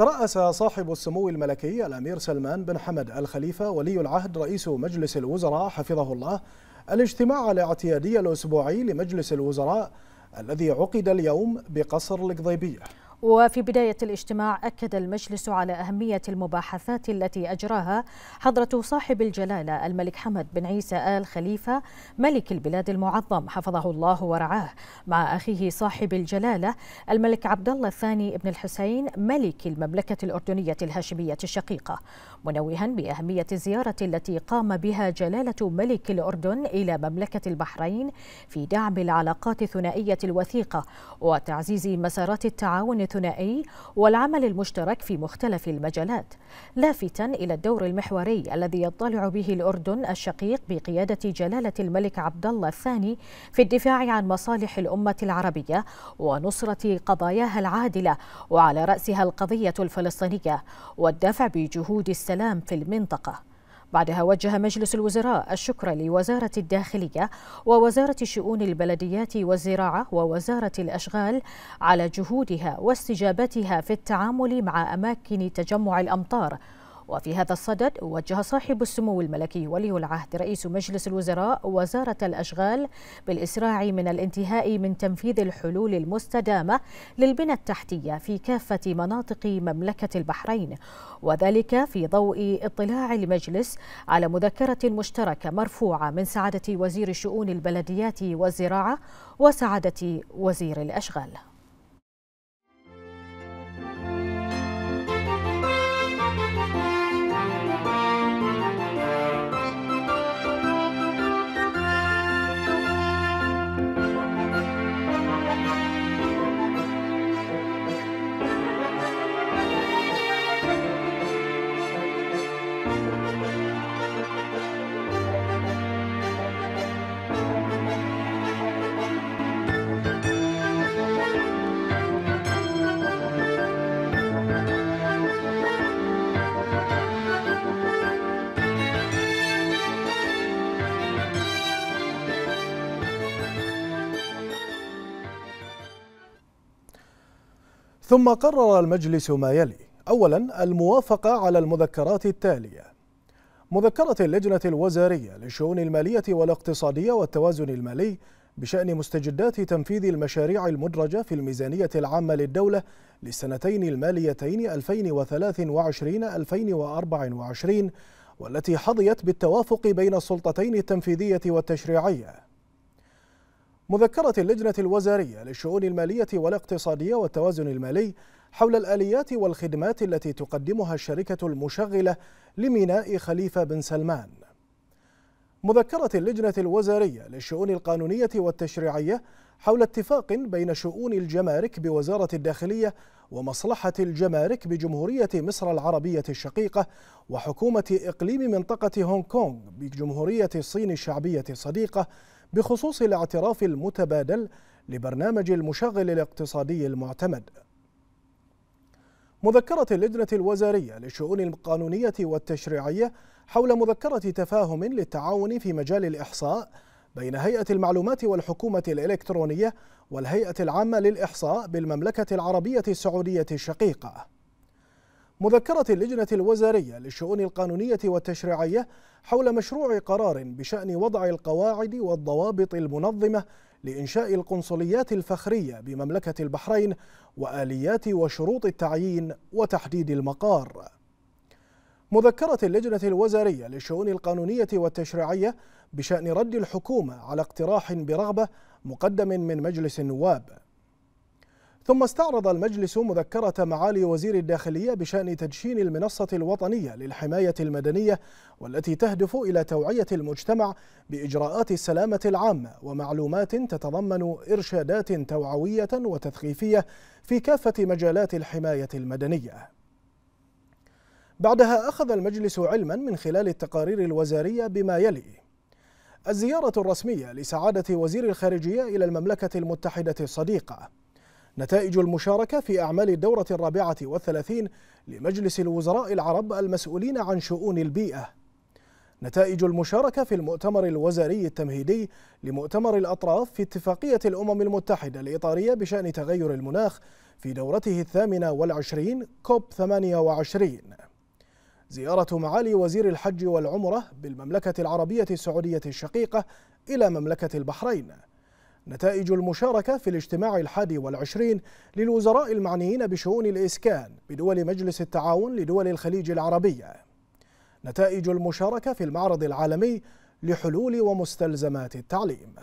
ترأس صاحب السمو الملكي الأمير سلمان بن حمد الخليفة ولي العهد رئيس مجلس الوزراء حفظه الله الاجتماع الاعتيادي الأسبوعي لمجلس الوزراء الذي عقد اليوم بقصر القضيبية وفي بداية الاجتماع أكد المجلس على أهمية المباحثات التي أجراها حضرة صاحب الجلالة الملك حمد بن عيسى آل خليفة ملك البلاد المعظم حفظه الله ورعاه مع أخيه صاحب الجلالة الملك عبد الله الثاني بن الحسين ملك المملكة الأردنية الهاشمية الشقيقة منوها بأهمية الزيارة التي قام بها جلالة ملك الأردن إلى مملكة البحرين في دعم العلاقات الثنائيه الوثيقة وتعزيز مسارات التعاون الثنائي والعمل المشترك في مختلف المجالات لافتا إلى الدور المحوري الذي يضطلع به الأردن الشقيق بقيادة جلالة الملك عبد الله الثاني في الدفاع عن مصالح الأمة العربية ونصرة قضاياها العادلة وعلى رأسها القضية الفلسطينية والدفع بجهود السلام في المنطقة بعدها وجه مجلس الوزراء الشكر لوزارة الداخلية ووزارة شؤون البلديات والزراعة ووزارة الأشغال على جهودها واستجابتها في التعامل مع أماكن تجمع الأمطار وفي هذا الصدد وجه صاحب السمو الملكي ولي العهد رئيس مجلس الوزراء وزارة الأشغال بالإسراع من الانتهاء من تنفيذ الحلول المستدامة للبنى التحتية في كافة مناطق مملكة البحرين وذلك في ضوء اطلاع المجلس على مذكرة مشتركة مرفوعة من سعادة وزير شؤون البلديات والزراعة وسعادة وزير الأشغال ثم قرر المجلس ما يلي أولا الموافقة على المذكرات التالية مذكرة اللجنة الوزارية للشؤون المالية والاقتصادية والتوازن المالي بشأن مستجدات تنفيذ المشاريع المدرجة في الميزانية العامة للدولة للسنتين الماليتين 2023-2024 والتي حظيت بالتوافق بين السلطتين التنفيذية والتشريعية مذكرة اللجنة الوزارية للشؤون المالية والاقتصادية والتوازن المالي حول الآليات والخدمات التي تقدمها الشركة المشغلة لميناء خليفة بن سلمان مذكرة اللجنة الوزارية للشؤون القانونية والتشريعية حول اتفاق بين شؤون الجمارك بوزارة الداخلية ومصلحة الجمارك بجمهورية مصر العربية الشقيقة وحكومة إقليم منطقة هونغ كونغ بجمهورية الصين الشعبية الصديقة بخصوص الاعتراف المتبادل لبرنامج المشغل الاقتصادي المعتمد مذكرة اللجنة الوزارية للشؤون القانونية والتشريعية حول مذكرة تفاهم للتعاون في مجال الإحصاء بين هيئة المعلومات والحكومة الإلكترونية والهيئة العامة للإحصاء بالمملكة العربية السعودية الشقيقة مذكرة اللجنة الوزارية للشؤون القانونية والتشريعية حول مشروع قرار بشأن وضع القواعد والضوابط المنظمة لإنشاء القنصليات الفخرية بمملكة البحرين وآليات وشروط التعيين وتحديد المقار. مذكرة اللجنة الوزارية للشؤون القانونية والتشريعية بشأن رد الحكومة على اقتراح برغبة مقدم من مجلس النواب ثم استعرض المجلس مذكرة معالي وزير الداخلية بشأن تدشين المنصة الوطنية للحماية المدنية والتي تهدف إلى توعية المجتمع بإجراءات السلامة العامة ومعلومات تتضمن إرشادات توعوية وتثقيفية في كافة مجالات الحماية المدنية. بعدها أخذ المجلس علما من خلال التقارير الوزارية بما يلي: الزيارة الرسمية لسعادة وزير الخارجية إلى المملكة المتحدة الصديقة نتائج المشاركة في أعمال الدورة الرابعة والثلاثين لمجلس الوزراء العرب المسؤولين عن شؤون البيئة نتائج المشاركة في المؤتمر الوزاري التمهيدي لمؤتمر الأطراف في اتفاقية الأمم المتحدة الإطارية بشأن تغير المناخ في دورته الثامنة والعشرين كوب 28 زيارة معالي وزير الحج والعمرة بالمملكة العربية السعودية الشقيقة إلى مملكة البحرين نتائج المشاركة في الاجتماع الحادي والعشرين للوزراء المعنيين بشؤون الإسكان بدول مجلس التعاون لدول الخليج العربية نتائج المشاركة في المعرض العالمي لحلول ومستلزمات التعليم